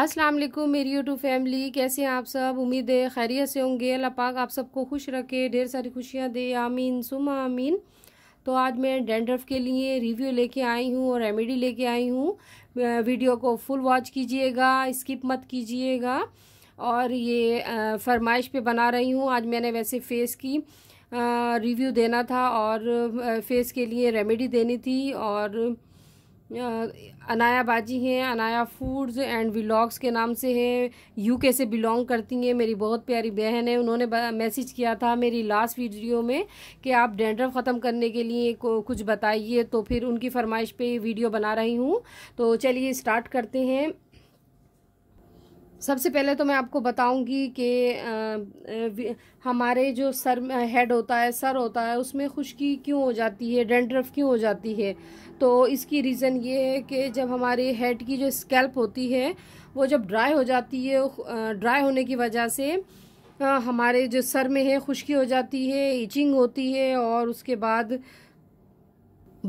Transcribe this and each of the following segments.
अस्सलाम वालेकुम मेरी यूट्यूब फैमिली कैसे हैं आप सब उम्मीद है खैरियत से होंगे अल्लाह पाक आप सबको खुश रखे ढेर सारी खुशियाँ दे आमीन सुम आमीन तो आज मैं डेंड्रफ के लिए रिव्यू लेके आई हूँ और रेमेडी e लेके आई हूँ वीडियो को फुल वॉच कीजिएगा स्किप मत कीजिएगा और ये फरमाइश पे बना रही हूँ आज मैंने वैसे फ़ेस की रिव्यू देना था और फेस के लिए रेमेडी देनी थी और अनाया बाजी हैं अनाया फूड्स एंड व्लॉग्स के नाम से है यूके से बिलोंग करती हैं मेरी बहुत प्यारी बहन है उन्होंने मैसेज किया था मेरी लास्ट वीडियो में कि आप डेंडर ख़त्म करने के लिए को कुछ बताइए तो फिर उनकी फरमाइश पे वीडियो बना रही हूँ तो चलिए स्टार्ट करते हैं सबसे पहले तो मैं आपको बताऊंगी कि हमारे जो सर हेड होता है सर होता है उसमें खुश्की क्यों हो जाती है डेंड्रफ क्यों हो जाती है तो इसकी रीज़न ये है कि जब हमारे हेड की जो स्कैल्प होती है वो जब ड्राई हो जाती है ड्राई होने की वजह से हमारे जो सर में है खुश्की हो जाती है इचिंग होती है और उसके बाद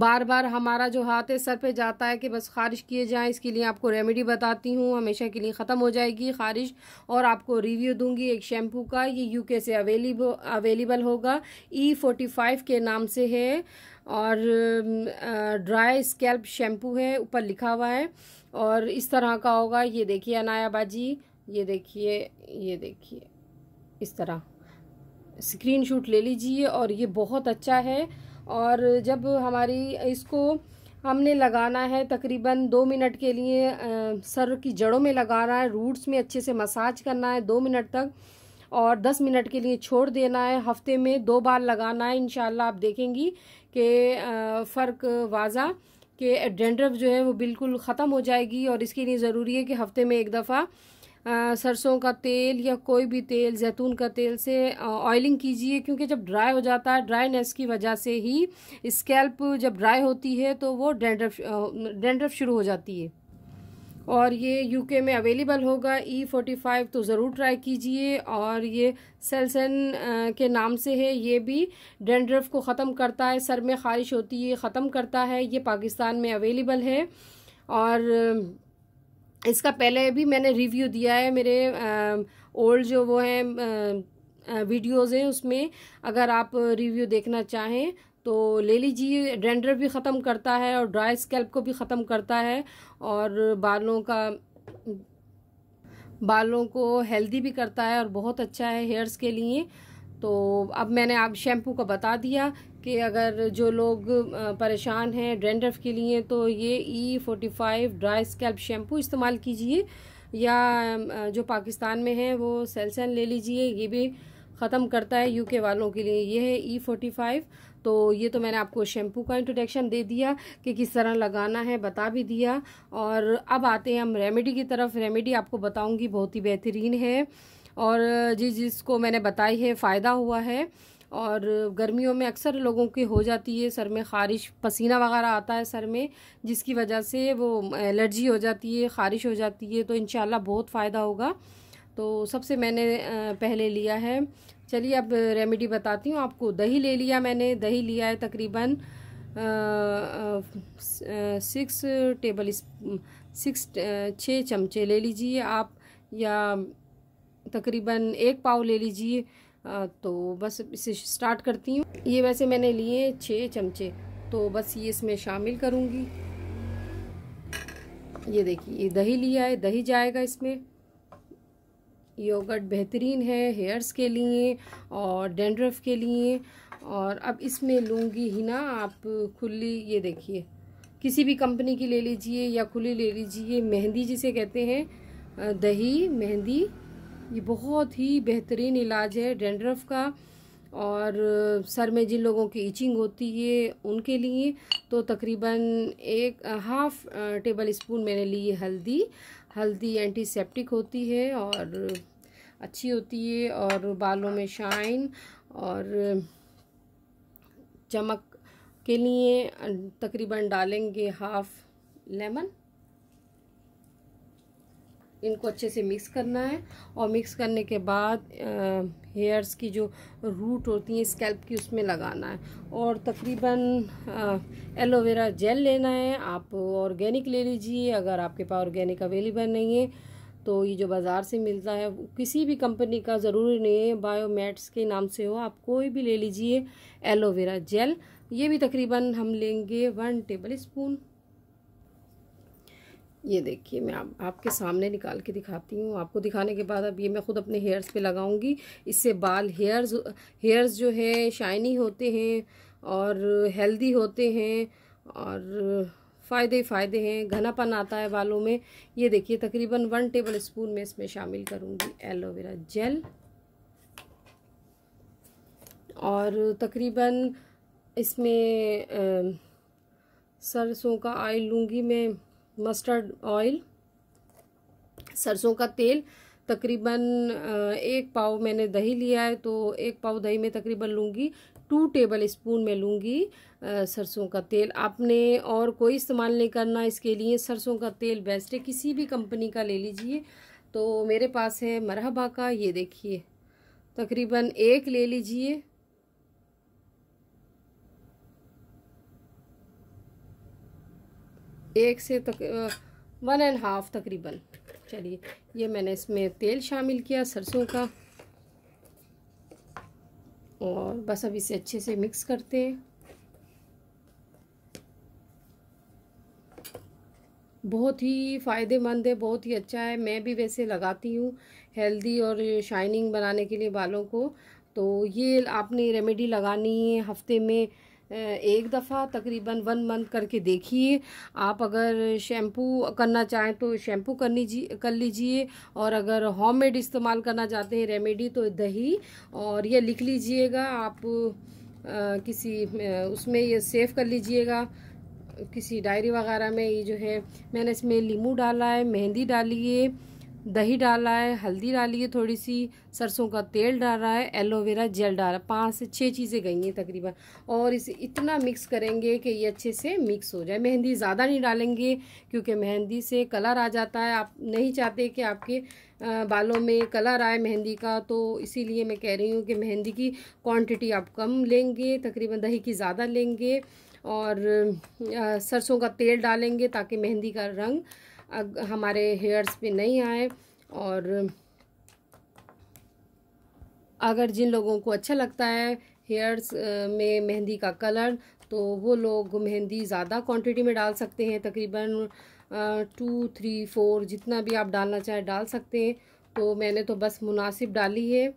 बार बार हमारा जो हाथ है सर पे जाता है कि बस ख़ारिश किए जाएँ इसके लिए आपको रेमेडी बताती हूँ हमेशा के लिए ख़त्म हो जाएगी ख़ारिश और आपको रिव्यू दूंगी एक शैम्पू का ये यूके से अवेलेबल अवेलेबल होगा ई फोर्टी फाइव के नाम से है और ड्राई स्कैल्प शैम्पू है ऊपर लिखा हुआ है और इस तरह का होगा ये देखिए अनाया बाजी ये देखिए ये देखिए इस तरह स्क्रीन ले लीजिए और ये बहुत अच्छा है और जब हमारी इसको हमने लगाना है तकरीबन दो मिनट के लिए सर की जड़ों में लगाना है रूट्स में अच्छे से मसाज करना है दो मिनट तक और दस मिनट के लिए छोड़ देना है हफ्ते में दो बार लगाना है इन आप देखेंगी कि फ़र्क वाजा कि डेंड्रफ जो है वो बिल्कुल ख़त्म हो जाएगी और इसके लिए ज़रूरी है कि हफ्ते में एक दफ़ा सरसों का तेल या कोई भी तेल जैतून का तेल से ऑयलिंग कीजिए क्योंकि जब ड्राई हो जाता है ड्राईनेस की वजह से ही स्कैल्प जब ड्राई होती है तो वो डेंड्रफ डेंड्रफ शुरू हो जाती है और ये यूके में अवेलेबल होगा ई फोर्टी फाइव तो ज़रूर ट्राई कीजिए और ये सेलसन के नाम से है ये भी डेंड्रफ को ख़त्म करता है सर में ख़ारिश होती है ख़त्म करता है ये पाकिस्तान में अवेलेबल है और इसका पहले भी मैंने रिव्यू दिया है मेरे ओल्ड जो वो हैं वीडियोज़ हैं उसमें अगर आप रिव्यू देखना चाहें तो ले लीजिए डेंडर भी ख़त्म करता है और ड्राई स्कैल्प को भी ख़त्म करता है और बालों का बालों को हेल्दी भी करता है और बहुत अच्छा है हेयर्स के लिए तो अब मैंने आप शैम्पू का बता दिया कि अगर जो लोग परेशान हैं डेंड्रफ के लिए तो ये E forty five dry scalp shampoo इस्तेमाल कीजिए या जो पाकिस्तान में है वो सेल्सन ले लीजिए ये भी ख़त्म करता है यूके वालों के लिए ये है ई फोर्टी फाइव तो ये तो मैंने आपको शैम्पू का इंट्रोडक्शन दे दिया कि किस तरह लगाना है बता भी दिया और अब आते हैं हम रेमेडी की तरफ रेमेडी आपको बताऊँगी बहुत ही बेहतरीन है और जिस जिसको मैंने बताई है फ़ायदा हुआ है और गर्मियों में अक्सर लोगों की हो जाती है सर में ख़ारिश पसीना वगैरह आता है सर में जिसकी वजह से वो एलर्जी हो जाती है ख़ारिश हो जाती है तो इन बहुत फ़ायदा होगा तो सबसे मैंने पहले लिया है चलिए अब रेमेडी बताती हूँ आपको दही ले लिया मैंने दही लिया है तकरीबन सिक्स टेबल सिक्स छः चमचे ले लीजिए आप या तकरीबन एक पाव ले लीजिए तो बस इसे स्टार्ट करती हूँ ये वैसे मैंने लिए छः चमचे तो बस ये इसमें शामिल करूँगी ये देखिए ये दही लिया है दही जाएगा इसमें योगर्ट बेहतरीन है हेयर्स के लिए और डेंड्रफ के लिए और अब इसमें लूँगी हिना आप खुली ये देखिए किसी भी कंपनी की ले लीजिए या खुली ले लीजिए मेहंदी जिसे कहते हैं दही मेहंदी ये बहुत ही बेहतरीन इलाज है डेंड्रफ का और सर में जिन लोगों की इचिंग होती है उनके लिए तो तकरीबन एक हाफ़ टेबल स्पून मैंने ली है हल्दी हल्दी एंटीसेप्टिक होती है और अच्छी होती है और बालों में शाइन और चमक के लिए तकरीबन डालेंगे हाफ़ लेमन इनको अच्छे से मिक्स करना है और मिक्स करने के बाद हेयर्स की जो रूट होती हैं स्कैल्प की उसमें लगाना है और तकरीबन एलोवेरा जेल लेना है आप ऑर्गेनिक ले लीजिए अगर आपके पास ऑर्गेनिक अवेलेबल नहीं है तो ये जो बाज़ार से मिलता है किसी भी कंपनी का ज़रूरी नहीं है बायोमेट्स के नाम से हो आप कोई भी ले लीजिए एलोवेरा जेल ये भी तकरीबन हम लेंगे वन टेबल स्पून ये देखिए मैं आप, आपके सामने निकाल के दिखाती हूँ आपको दिखाने के बाद अब ये मैं ख़ुद अपने हेयर्स पे लगाऊंगी इससे बाल हेयर्स हेयर्स जो है शाइनी होते हैं और हेल्दी होते हैं और फ़ायदे फ़ायदे हैं घनापन आता है बालों में ये देखिए तकरीबन वन टेबल स्पून में इसमें शामिल करूँगी एलोवेरा जेल और तकरीबन इसमें सरसों का ऑयल लूँगी मैं मस्टर्ड ऑयल सरसों का तेल तकरीबन एक पाव मैंने दही लिया है तो एक पाव दही में तकरीबन लूँगी टू टेबल स्पून में लूँगी सरसों का तेल आपने और कोई इस्तेमाल नहीं करना इसके लिए सरसों का तेल बेस्ट है किसी भी कंपनी का ले लीजिए तो मेरे पास है मरहबा का ये देखिए तकरीबन एक ले लीजिए एक से तक वन एंड हाफ तकरीबन चलिए ये मैंने इसमें तेल शामिल किया सरसों का और बस अब इसे अच्छे से मिक्स करते हैं बहुत ही फ़ायदेमंद है बहुत ही अच्छा है मैं भी वैसे लगाती हूँ हेल्दी और शाइनिंग बनाने के लिए बालों को तो ये आपने रेमेडी लगानी है हफ्ते में एक दफ़ा तकरीबन वन मंथ करके देखिए आप अगर शैम्पू करना चाहें तो शैम्पू कर लीजिए कर लीजिए और अगर होम मेड इस्तेमाल करना चाहते हैं रेमेडी तो दही और ये लिख लीजिएगा आप आ, किसी उसमें ये सेव कर लीजिएगा किसी डायरी वगैरह में ये जो है मैंने इसमें लीमू डाला है मेहंदी डाली है दही डाला है हल्दी डाली है थोड़ी सी सरसों का तेल डाल रहा है एलोवेरा जेल डाल रहा है पाँच से छः चीज़ें गई हैं तकरीबन और इसे इतना मिक्स करेंगे कि ये अच्छे से मिक्स हो जाए मेहंदी ज़्यादा नहीं डालेंगे क्योंकि मेहंदी से कलर आ जाता है आप नहीं चाहते कि आपके बालों में कलर आए मेहंदी का तो इसीलिए मैं कह रही हूँ कि मेहंदी की क्वान्टिटी आप कम लेंगे तकरीबन दही की ज़्यादा लेंगे और सरसों का तेल डालेंगे ताकि मेहंदी का रंग हमारे हेयर्स पे नहीं आए और अगर जिन लोगों को अच्छा लगता है हेयर्स में मेहंदी का कलर तो वो लोग मेहंदी ज़्यादा क्वांटिटी में डाल सकते हैं तकरीबन टू थ्री फोर जितना भी आप डालना चाहें डाल सकते हैं तो मैंने तो बस मुनासिब डाली है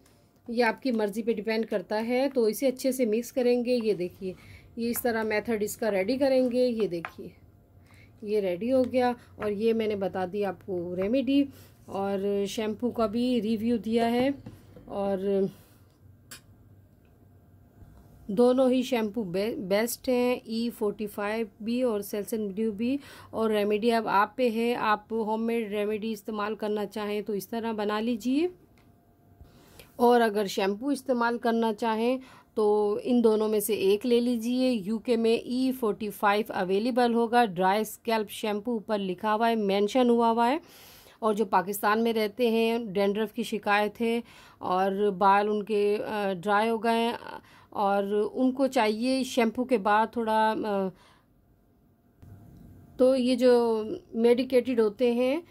ये आपकी मर्ज़ी पे डिपेंड करता है तो इसे अच्छे से मिक्स करेंगे ये देखिए ये इस तरह मेथड इसका रेडी करेंगे ये देखिए ये रेडी हो गया और ये मैंने बता दी आपको रेमेडी और शैम्पू का भी रिव्यू दिया है और दोनों ही शैम्पू बे, बेस्ट हैं ई फोर्टी फाइव भी और सेल्सन ब्ल्यू भी और रेमेडी अब आप पे है आप होममेड रेमेडी इस्तेमाल करना चाहें तो इस तरह बना लीजिए और अगर शैम्पू इस्तेमाल करना चाहें तो इन दोनों में से एक ले लीजिए यूके में ई फोर्टी फाइव अवेलेबल होगा ड्राई स्कैल्प शैम्पू ऊपर लिखा हुआ है मेंशन हुआ हुआ है और जो पाकिस्तान में रहते हैं डेंड्रफ की शिकायत है और बाल उनके ड्राई हो गए हैं और उनको चाहिए शैम्पू के बाद थोड़ा तो ये जो मेडिकेटेड होते हैं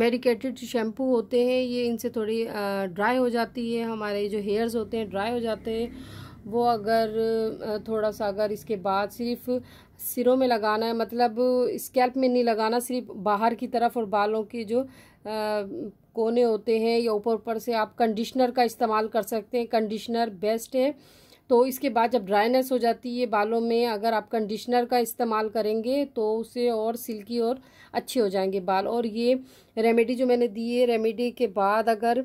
मेडिकेटेड शैम्पू होते हैं ये इनसे थोड़ी ड्राई हो जाती है हमारे जो हेयर्स होते हैं ड्राई हो जाते हैं वो अगर थोड़ा सा अगर इसके बाद सिर्फ सिरों में लगाना है मतलब स्कैल्प में नहीं लगाना सिर्फ बाहर की तरफ और बालों के जो कोने होते हैं या ऊपर ऊपर से आप कंडीशनर का इस्तेमाल कर सकते हैं कंडीशनर बेस्ट है तो इसके बाद जब ड्राइनेस हो जाती है बालों में अगर आप कंडीशनर का इस्तेमाल करेंगे तो उसे और सिल्की और अच्छे हो जाएंगे बाल और ये रेमेडी जो मैंने दी है रेमेडी के बाद अगर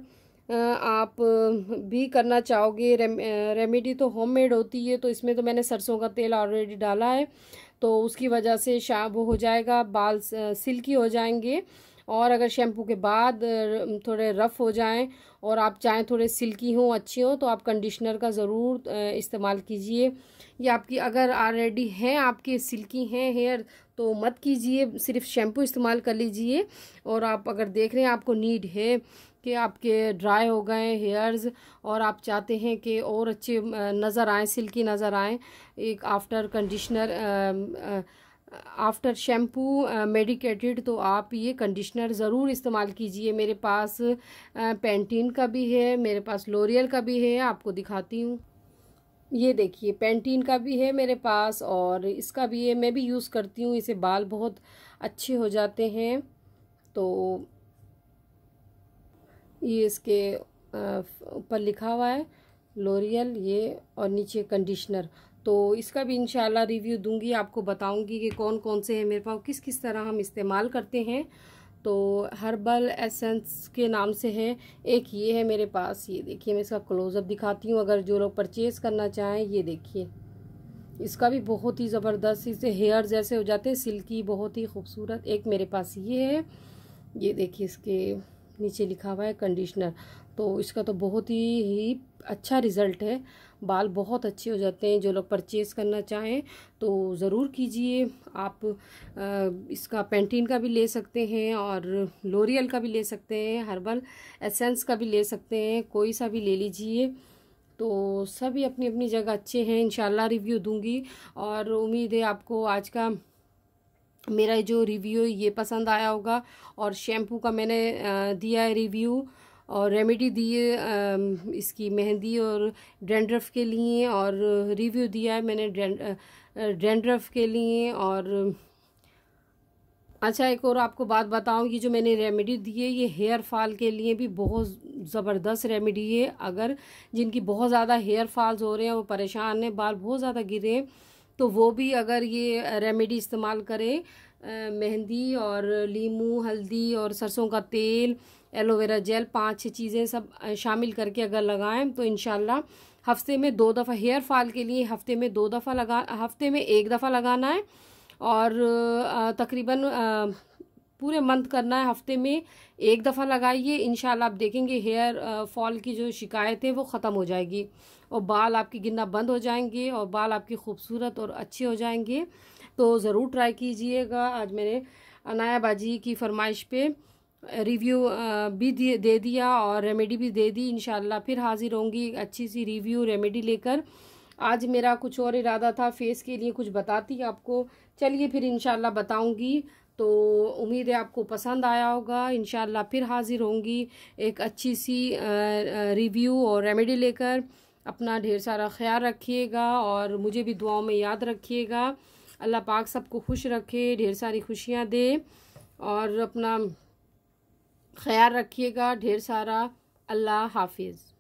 आप भी करना चाहोगे रेमेडी तो होममेड होती है तो इसमें तो मैंने सरसों का तेल ऑलरेडी डाला है तो उसकी वजह से शाम वो हो जाएगा बाल सिल्की हो जाएंगे और अगर शैम्पू के बाद थोड़े रफ़ हो जाएं और आप चाहें थोड़े सिल्की हों अच्छी हों तो आप कंडीशनर का ज़रूर इस्तेमाल कीजिए या आपकी अगर ऑलरेडी हैं आपके सिल्की हैं हेयर तो मत कीजिए सिर्फ शैम्पू इस्तेमाल कर लीजिए और आप अगर देख रहे हैं आपको नीड है कि आपके ड्राई हो गए हेयर्स और आप चाहते हैं कि और अच्छे नज़र आएँ सिल्की नज़र आएँ एक after conditioner after shampoo medicated तो आप ये कंडीशनर ज़रूर इस्तेमाल कीजिए मेरे पास पेंटीन uh, का भी है मेरे पास लोरियल का भी है आपको दिखाती हूँ ये देखिए पेंटीन का भी है मेरे पास और इसका भी है मैं भी यूज़ करती हूँ इसे बाल बहुत अच्छे हो जाते हैं तो ये इसके uh, ऊपर लिखा हुआ है लोरियल ये और नीचे कंडीशनर तो इसका भी इन रिव्यू दूंगी आपको बताऊंगी कि कौन कौन से हैं मेरे पास किस किस तरह हम इस्तेमाल करते हैं तो हर्बल एसेंस के नाम से है एक ये है मेरे पास ये देखिए मैं इसका क्लोज़अप दिखाती हूँ अगर जो लोग परचेज़ करना चाहें ये देखिए इसका भी बहुत ही ज़बरदस्त इसे हेयर जैसे हो जाते हैं सिल्की बहुत ही खूबसूरत एक मेरे पास ये है ये देखिए इसके नीचे लिखा हुआ है कंडीशनर तो इसका तो बहुत ही, ही अच्छा रिज़ल्ट है बाल बहुत अच्छे हो जाते हैं जो लोग परचेज़ करना चाहें तो ज़रूर कीजिए आप इसका पेंटीन का भी ले सकते हैं और लोरियल का भी ले सकते हैं हर्बल एसेंस का भी ले सकते हैं कोई सा भी ले लीजिए तो सभी अपनी अपनी जगह अच्छे हैं इन रिव्यू दूंगी और उम्मीद है आपको आज का मेरा जो रिव्यू ये पसंद आया होगा और शैम्पू का मैंने दिया है रिव्यू और रेमेडी दिए इसकी मेहंदी और डेंड्रफ के लिए और रिव्यू दिया है मैंने डेंड्रफ के लिए और अच्छा एक और आपको बात बताऊं कि जो मैंने रेमेडी दी है ये हेयर फॉल के लिए भी बहुत ज़बरदस्त रेमेडी है अगर जिनकी बहुत ज़्यादा हेयर फॉल्स हो रहे हैं वो परेशान हैं बाल बहुत ज़्यादा गिरे हैं तो वो भी अगर ये रेमेडी इस्तेमाल करें मेहंदी और लीमू हल्दी और सरसों का तेल एलोवेरा जेल पांच छह चीज़ें सब शामिल करके अगर लगाएं तो इन हफ्ते में दो दफ़ा हेयर फॉल के लिए हफ्ते में दो दफ़ा लगा हफ्ते में एक दफ़ा लगाना है और तकरीबन पूरे मंथ करना है हफ्ते में एक दफ़ा लगाइए इन आप देखेंगे हेयर फॉल की जो शिकायत है वो ख़त्म हो जाएगी और बाल आपकी गिरना बंद हो जाएंगे और बाल आपके खूबसूरत और अच्छे हो जाएंगे तो ज़रूर ट्राई कीजिएगा आज मैंने अनाया बाजी की फरमाइश पे रिव्यू भी दे दिया और रेमेडी भी दे दी इन फिर हाज़िर होंगी अच्छी सी रिव्यू रेमेडी लेकर आज मेरा कुछ और इरादा था फेस के लिए कुछ बताती आपको चलिए फिर इन बताऊँगी तो उम्मीद है आपको पसंद आया होगा इन फिर हाज़िर होंगी एक अच्छी सी रिव्यू और रेमेडी लेकर अपना ढेर सारा ख्याल रखिएगा और मुझे भी दुआओं में याद रखिएगा अल्लाह पाक सबको खुश रखे ढेर सारी खुशियाँ दे और अपना ख्याल रखिएगा ढेर सारा अल्लाह हाफिज़